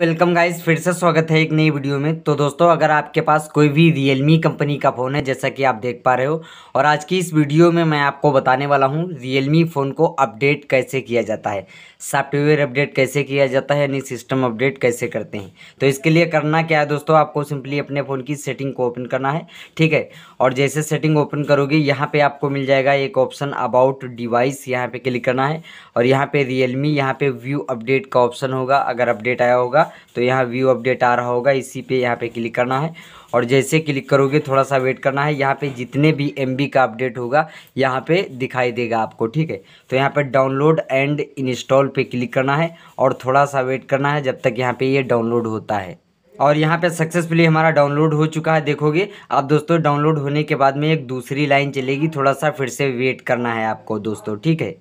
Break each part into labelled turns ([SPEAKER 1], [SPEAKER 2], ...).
[SPEAKER 1] welcome guys फिर से स्वागत है एक नई वीडियो में तो दोस्तों अगर आपके पास कोई भी रियलमी कंपनी का फ़ोन है जैसा कि आप देख पा रहे हो और आज की इस वीडियो में मैं आपको बताने वाला हूं रियलमी फ़ोन को अपडेट कैसे किया जाता है सॉफ्टवेयर अपडेट कैसे किया जाता है यानी सिस्टम अपडेट कैसे करते हैं तो इसके लिए करना क्या है दोस्तों आपको सिंपली अपने फ़ोन की सेटिंग को ओपन करना है ठीक है और जैसे सेटिंग ओपन करोगे यहाँ पर आपको मिल जाएगा एक ऑप्शन अबाउट डिवाइस यहाँ पर क्लिक करना है और यहाँ पर रियलमी यहाँ पर व्यू अपडेट का ऑप्शन होगा अगर अपडेट आया होगा होगा तो यहाँ व्यू अपडेट आ रहा होगा इसी पे यहाँ पे क्लिक करना है और जैसे क्लिक करोगे थोड़ा सा वेट करना है यहाँ पे जितने भी एम का अपडेट होगा यहाँ पे दिखाई देगा आपको ठीक है तो यहाँ पे डाउनलोड एंड इंस्टॉल पे क्लिक करना है और थोड़ा सा वेट करना है जब तक यहाँ पे ये यह डाउनलोड होता है और यहाँ पे सक्सेसफुली हमारा डाउनलोड हो चुका है देखोगे आप दोस्तों डाउनलोड होने के बाद में एक दूसरी लाइन चलेगी थोड़ा सा फिर से वेट करना है आपको दोस्तों ठीक है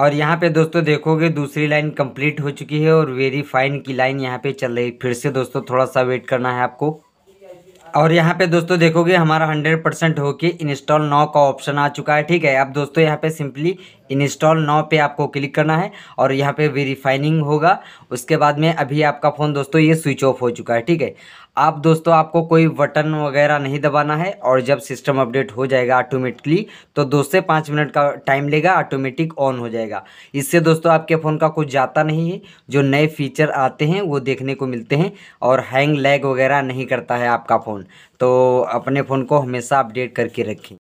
[SPEAKER 1] और यहाँ पे दोस्तों देखोगे दूसरी लाइन कंप्लीट हो चुकी है और वेरी फाइन की लाइन यहाँ पे चल रही फिर से दोस्तों थोड़ा सा वेट करना है आपको और यहाँ पे दोस्तों देखोगे हमारा 100 परसेंट होके इंस्टॉल नाव का ऑप्शन आ चुका है ठीक है अब दोस्तों यहाँ पे सिंपली इंस्टॉल नाव पे आपको क्लिक करना है और यहाँ पे वेरीफाइनिंग होगा उसके बाद में अभी आपका फ़ोन दोस्तों ये स्विच ऑफ हो चुका है ठीक है आप दोस्तों आपको कोई बटन वगैरह नहीं दबाना है और जब सिस्टम अपडेट हो जाएगा ऑटोमेटिकली तो दो से पाँच मिनट का टाइम लेगा ऑटोमेटिक ऑन हो जाएगा इससे दोस्तों आपके फ़ोन का कुछ जाता नहीं है जो नए फीचर आते हैं वो देखने को मिलते हैं और हैंग लैग वगैरह नहीं करता है आपका फ़ोन तो अपने फ़ोन को हमेशा अपडेट करके रखें